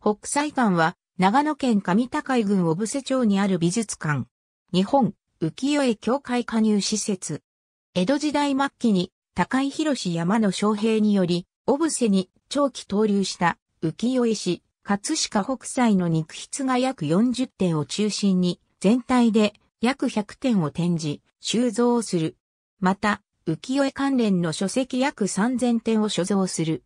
北斎館は、長野県上高井郡小布施町にある美術館。日本、浮世絵協会加入施設。江戸時代末期に、高井博山の将兵により、小布施に長期投留した浮世絵師、葛飾北斎の肉筆が約40点を中心に、全体で約100点を展示、収蔵する。また、浮世絵関連の書籍約3000点を所蔵する。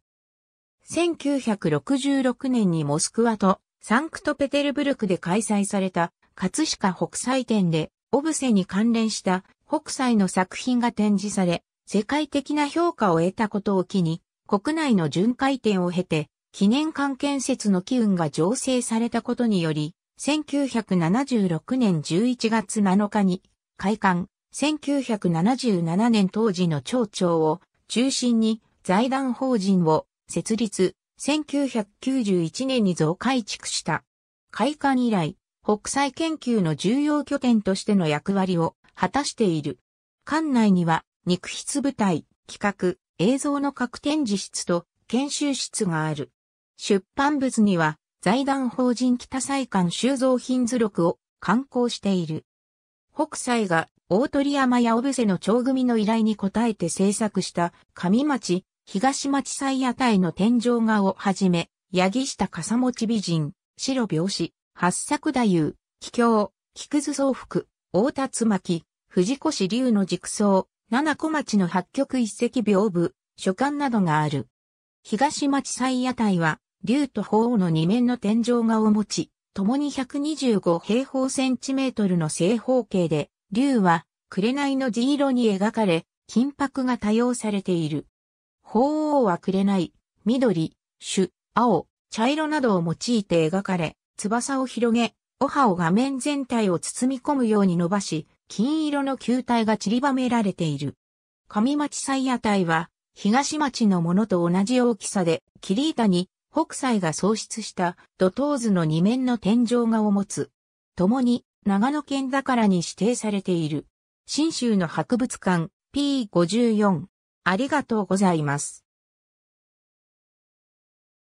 1966年にモスクワとサンクトペテルブルクで開催された葛飾北斎展でオブセに関連した北斎の作品が展示され、世界的な評価を得たことを機に、国内の巡回展を経て、記念館建設の機運が醸成されたことにより、1976年11月7日に開館、1977年当時の町長を中心に財団法人を設立、1991年に増改築した。開館以来、北斎研究の重要拠点としての役割を果たしている。館内には、肉筆部隊、企画、映像の各展示室と研修室がある。出版物には、財団法人北斎館収蔵品図録を刊行している。北斎が大鳥山や小布施の長組の依頼に応えて制作した上町東町祭屋台の天井画をはじめ、八木下笠持美人、白拍子、八作太夫、桔境、菊図宗福、大田つまき、藤越龍の軸層、七小町の八曲一石屏風、書館などがある。東町祭屋台は、竜と鳳凰の二面の天井画を持ち、共に125平方センチメートルの正方形で、竜は、紅の地色に描かれ、金箔が多用されている。鳳凰はくれない、緑、朱、青、茶色などを用いて描かれ、翼を広げ、お葉を画面全体を包み込むように伸ばし、金色の球体が散りばめられている。上町祭屋台は、東町のものと同じ大きさで、切り板に北斎が創出した土頭図の二面の天井画を持つ。共に長野県だからに指定されている。新州の博物館 P54 ありがとうございます。